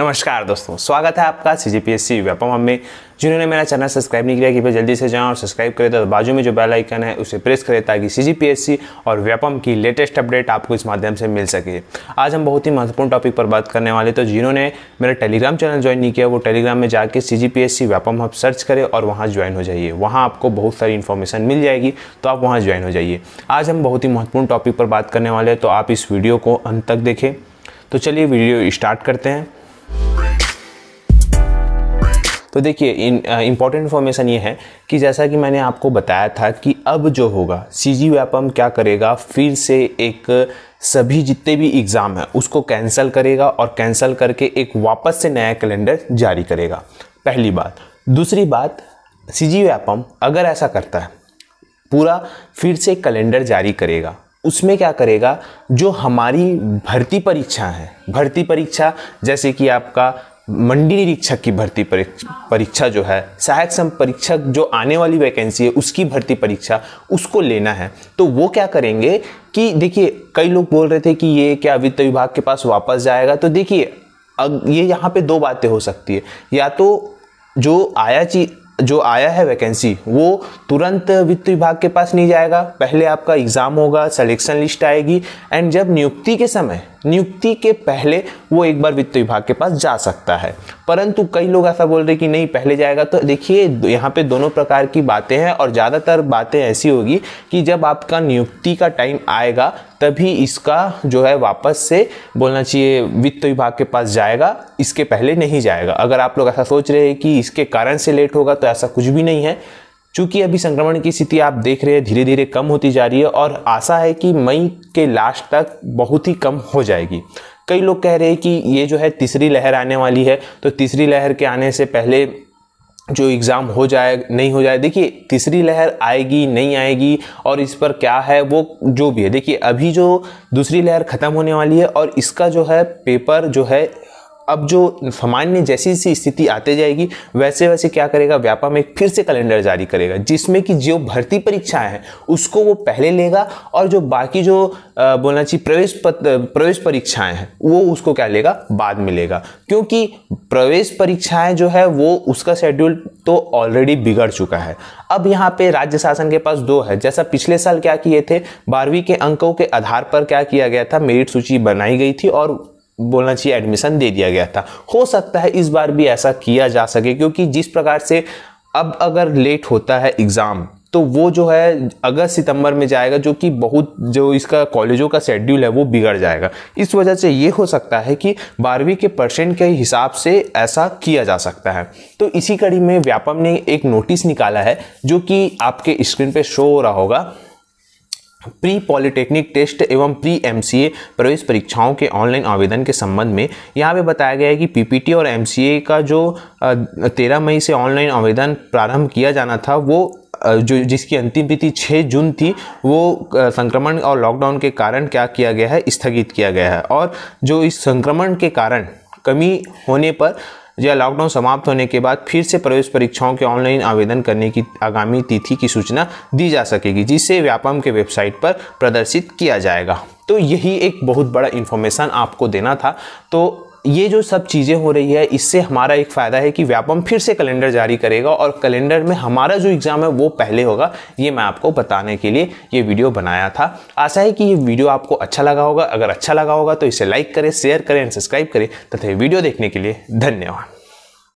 नमस्कार दोस्तों स्वागत है आपका C G P S C Vyapam में जिन्होंने मेरा चैनल सब्सक्राइब नहीं किया कि भाई जल्दी से जाएं और सब्सक्राइब करें तो बाजू में जो बेल आइकन है उसे प्रेस करें ताकि सी जी पी एस सी और व्यापम की लेटेस्ट अपडेट आपको इस माध्यम से मिल सके आज हम बहुत ही महत्वपूर्ण टॉपिक पर बात करने वाले तो जिन्होंने मेरा टेलीग्राम चैनल ज्वाइन नहीं किया वो टेलीग्राम में जाकर C G P S C Vyapam hub search करें और वहाँ ज्वाइन हो जाइए वहाँ आपको बहुत सारी इन्फॉर्मेशन मिल जाएगी तो आप वहाँ ज्वाइन हो जाइए आज हम बहुत ही महत्वपूर्ण टॉपिक पर बात करने वाले हैं तो आप इस वीडियो को अंत तक देखें तो चलिए वीडियो स्टार्ट करते हैं तो देखिए इंपॉर्टेंट इन्फॉर्मेशन ये है कि जैसा कि मैंने आपको बताया था कि अब जो होगा सी जी व्यापम क्या करेगा फिर से एक सभी जितने भी एग्ज़ाम हैं उसको कैंसिल करेगा और कैंसिल करके एक वापस से नया कैलेंडर जारी करेगा पहली बात दूसरी बात सी जी व्यापम अगर ऐसा करता है पूरा फिर से कैलेंडर जारी करेगा उसमें क्या करेगा जो हमारी भर्ती परीक्षा है भर्ती परीक्षा जैसे कि आपका मंडी निरीक्षक की भर्ती परीक्षा जो है सहायक सम परीक्षक जो आने वाली वैकेंसी है उसकी भर्ती परीक्षा उसको लेना है तो वो क्या करेंगे कि देखिए कई लोग बोल रहे थे कि ये क्या वित्त विभाग के पास वापस जाएगा तो देखिए अब ये यहाँ पे दो बातें हो सकती है या तो जो आया चीज जो आया है वैकेंसी वो तुरंत वित्त विभाग के पास नहीं जाएगा पहले आपका एग्ज़ाम होगा सिलेक्शन लिस्ट आएगी एंड जब नियुक्ति के समय नियुक्ति के पहले वो एक बार वित्त विभाग के पास जा सकता है परंतु कई लोग ऐसा बोल रहे कि नहीं पहले जाएगा तो देखिए यहाँ पे दोनों प्रकार की बातें हैं और ज़्यादातर बातें ऐसी होगी कि जब आपका नियुक्ति का टाइम आएगा तभी इसका जो है वापस से बोलना चाहिए वित्त विभाग के पास जाएगा इसके पहले नहीं जाएगा अगर आप लोग ऐसा सोच रहे हैं कि इसके कारण से लेट होगा तो ऐसा कुछ भी नहीं है चूंकि अभी संक्रमण की स्थिति आप देख रहे हैं धीरे धीरे कम होती जा रही है और आशा है कि मई के लास्ट तक बहुत ही कम हो जाएगी कई लोग कह रहे हैं कि ये जो है तीसरी लहर आने वाली है तो तीसरी लहर के आने से पहले जो एग्ज़ाम हो जाए नहीं हो जाए देखिए तीसरी लहर आएगी नहीं आएगी और इस पर क्या है वो जो भी है देखिए अभी जो दूसरी लहर ख़त्म होने वाली है और इसका जो है पेपर जो है अब जो सामान्य जैसी जैसी स्थिति आते जाएगी वैसे वैसे क्या करेगा व्यापम एक फिर से कैलेंडर जारी करेगा जिसमें कि जो भर्ती परीक्षाएं हैं उसको वो पहले लेगा और जो बाकी जो बोलना चाहिए प्रवेश प्रवेश परीक्षाएं हैं वो उसको क्या लेगा बाद में लेगा क्योंकि प्रवेश परीक्षाएं जो है वो उसका शेड्यूल तो ऑलरेडी बिगड़ चुका है अब यहाँ पे राज्य शासन के पास दो है जैसा पिछले साल क्या किए थे बारहवीं के अंकों के आधार पर क्या किया गया था मेरिट सूची बनाई गई थी और बोलना चाहिए एडमिशन दे दिया गया था हो सकता है इस बार भी ऐसा किया जा सके क्योंकि जिस प्रकार से अब अगर लेट होता है एग्ज़ाम तो वो जो है अगस्त सितंबर में जाएगा जो कि बहुत जो इसका कॉलेजों का शेड्यूल है वो बिगड़ जाएगा इस वजह से ये हो सकता है कि बारहवीं के परसेंट के हिसाब से ऐसा किया जा सकता है तो इसी कड़ी में व्यापम ने एक नोटिस निकाला है जो कि आपके स्क्रीन पे शो हो रहा होगा प्री पॉलिटेक्निक टेस्ट एवं प्री एमसीए प्रवेश परीक्षाओं के ऑनलाइन आवेदन के संबंध में यहाँ पे बताया गया है कि पीपीटी और एमसीए का जो तेरह मई से ऑनलाइन आवेदन प्रारंभ किया जाना था वो जो जिसकी अंतिम तिथि 6 जून थी वो संक्रमण और लॉकडाउन के कारण क्या किया गया है स्थगित किया गया है और जो इस संक्रमण के कारण कमी होने पर या लॉकडाउन समाप्त होने के बाद फिर से प्रवेश परीक्षाओं के ऑनलाइन आवेदन करने की आगामी तिथि की सूचना दी जा सकेगी जिसे व्यापम के वेबसाइट पर प्रदर्शित किया जाएगा तो यही एक बहुत बड़ा इन्फॉर्मेशन आपको देना था तो ये जो सब चीज़ें हो रही है इससे हमारा एक फ़ायदा है कि व्यापम फिर से कैलेंडर जारी करेगा और कैलेंडर में हमारा जो एग्ज़ाम है वो पहले होगा ये मैं आपको बताने के लिए ये वीडियो बनाया था आशा है कि ये वीडियो आपको अच्छा लगा होगा अगर अच्छा लगा होगा तो इसे लाइक करें शेयर करें एंड सब्सक्राइब करें तथा वीडियो देखने के लिए धन्यवाद